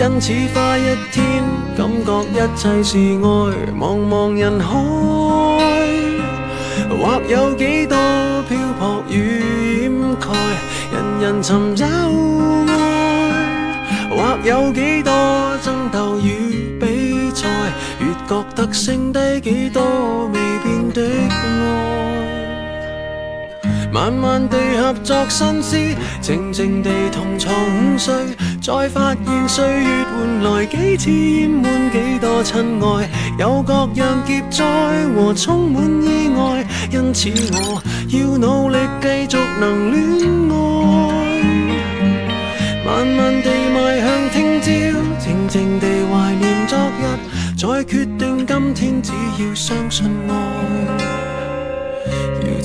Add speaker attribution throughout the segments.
Speaker 1: 因此花一天，感觉一切是爱，茫茫人海，或有几多漂泊与掩盖，人人寻找爱，或有几多争斗与比赛，越觉得剩低几多未变的爱。慢慢地合作心思，静静地同床午睡，再发现岁月换来几次厌闷，几多亲爱，有各样劫灾和充满意外，因此我要努力继续能恋爱。慢慢地迈向听朝，静静地怀念昨日，再决定今天，只要相信爱。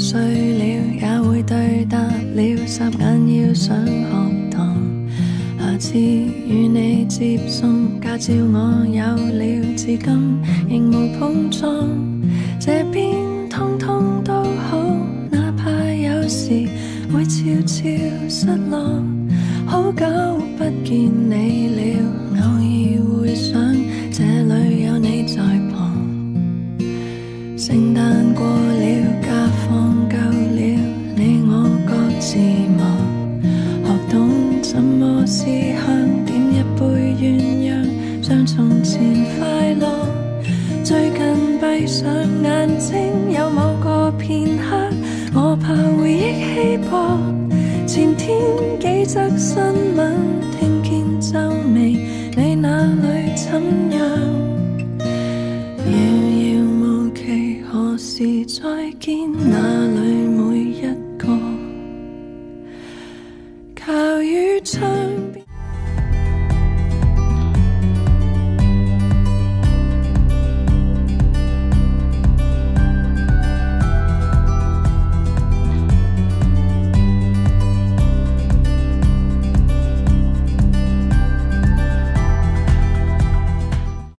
Speaker 2: 睡了也会对答了，霎眼
Speaker 3: 要上学堂。下次与你接送驾照，我有了至今仍无碰撞。这边通通都好，哪怕有时会悄悄失落。好久不见你了，偶尔回想这里有你在旁，圣诞过。是香点一杯鸳鸯，像从前快乐。最近闭上眼睛，有某个片刻，我怕回忆稀薄。前天几则新闻，听见皱眉，你那里怎？